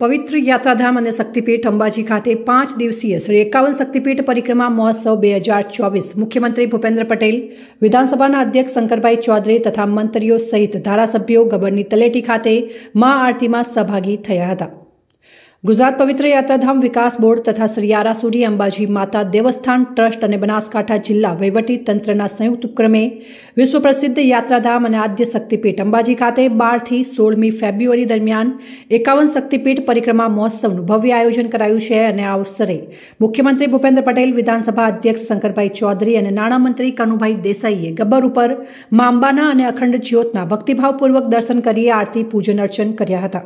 પવિત્ર યાત્રાધામ અને શક્તિપીઠ અંબાજી ખાતે પાંચ દિવસીય શ્રી એકાવન શક્તિપીઠ પરિક્રમા મહોત્સવ બે હજાર ચોવીસ મુખ્યમંત્રી ભૂપેન્દ્ર પટેલ વિધાનસભાના અધ્યક્ષ શંકરભાઈ ચૌધરી તથા મંત્રીઓ સહિત ધારાસભ્યો ગબરની તલેટી ખાતે મા આરતીમાં સહભાગી થયા હતા ગુજરાત પવિત્ર યાત્રાધામ વિકાસ બોર્ડ તથા શ્રી યારાસુરી અંબાજી માતા દેવસ્થાન ટ્રસ્ટ અને બનાસકાંઠા જિલ્લા તંત્રના સંયુક્ત ઉપક્રમે વિશ્વ પ્રસિદ્ધ યાત્રાધામ અને આદ્ય શક્તિપીઠ અંબાજી ખાતે બારથી સોળમી ફેબ્રુઆરી દરમિયાન એકાવન શક્તિપીઠ પરિક્રમા મહોત્સવનું ભવ્ય આયોજન કરાયું છે અને આ અવસરે મુખ્યમંત્રી ભૂપેન્દ્ર પટેલ વિધાનસભા અધ્યક્ષ શંકરભાઈ ચૌધરી અને નાણામંત્રી કનુભાઈ દેસાઈએ ગબ્બર ઉપર માંબાના અને અખંડ જ્યોતના ભક્તિભાવપૂર્વક દર્શન કરી આરતી પૂજન અર્ચન કર્યા હતા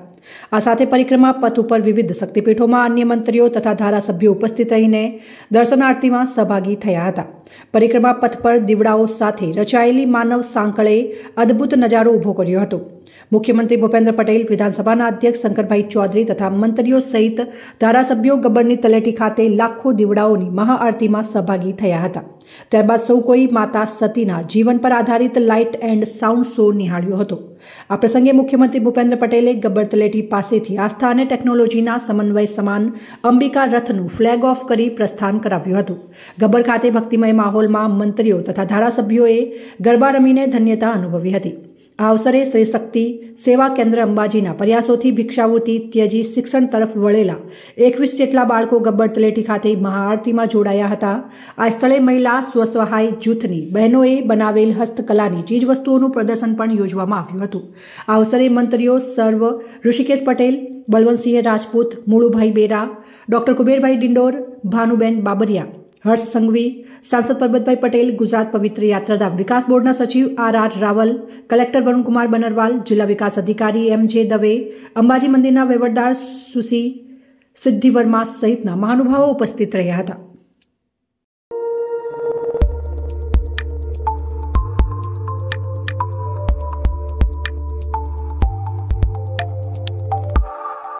આ સાથે પરિક્રમા પથ ઉપર વિવિધ વિવિધ શક્તિપીઠોમાં અન્ય મંત્રીઓ તથા ધારાસભ્યો ઉપસ્થિત રહીને દર્શનાર્થીમાં સહભાગી થયા હતા પરિક્રમા પથ પર દીવડાઓ સાથે રચાયેલી માનવ સાંકળે અદ્ભુત નજારો ઊભો કર્યો હતો મુખ્યમંત્રી ભૂપેન્દ્ર પટેલ વિધાનસભાના અધ્યક્ષ શંકરભાઈ ચૌધરી તથા મંત્રીઓ સહિત ધારાસભ્યો ગબ્બરની તલેટી ખાતે લાખો દીવડાઓની મહાઆરતીમાં સહભાગી થયા હતા ત્યારબાદ સૌ કોઈ માતા સતીના જીવન પર આધારિત લાઇટ એન્ડ સાઉન્ડ શો નિહાળ્યો હતો આ પ્રસંગે મુખ્યમંત્રી ભૂપેન્દ્ર પટેલે ગબ્બર તલેટી પાસેથી આસ્થા અને ટેકનોલોજીના સમન્વય સમાન અંબિકા રથનું ફ્લેગ ઓફ કરી પ્રસ્થાન કરાવ્યું હતું ગબ્બર ખાતે ભક્તિમય માહોલમાં મંત્રીઓ તથા ધારાસભ્યોએ ગરબા રમીને ધન્યતા અનુભવી હતી આ અવસરે શ્રી શક્તિ સેવા કેન્દ્ર અંબાજીના પ્રયાસોથી ભિક્ષાવૃત્તિ ત્યજી શિક્ષણ તરફ વળેલા એકવીસ જેટલા બાળકો ગબ્બર તલેટી ખાતે મહાઆરતીમાં જોડાયા હતા આ સ્થળે મહિલા સ્વસહાય જૂથની બહેનોએ બનાવેલ હસ્તકલાની ચીજવસ્તુઓનું પ્રદર્શન પણ યોજવામાં આવ્યું હતું આ અવસરે મંત્રીઓ સર્વ ઋષિકેશ પટેલ બલવંતસિંહ રાજપૂત મુળુભાઈ બેરા ડોક્ટર કુબેરભાઈ ડિંડોર ભાનુબેન બાબરિયા હર્ષ સંઘવી સાંસદ પરબતભાઈ પટેલ ગુજરાત પવિત્ર યાત્રાધામ વિકાસ બોર્ડના સચિવ R R Raval collector Varunkumar Baranwal જિલ્લા વિકાસ અધિકારી એમ જે દવે અંબાજી મંદિરના વહીવટદાર સુશી સિદ્ધિવર્મા સહિતના મહાનુભાવો ઉપસ્થિત રહ્યા હતા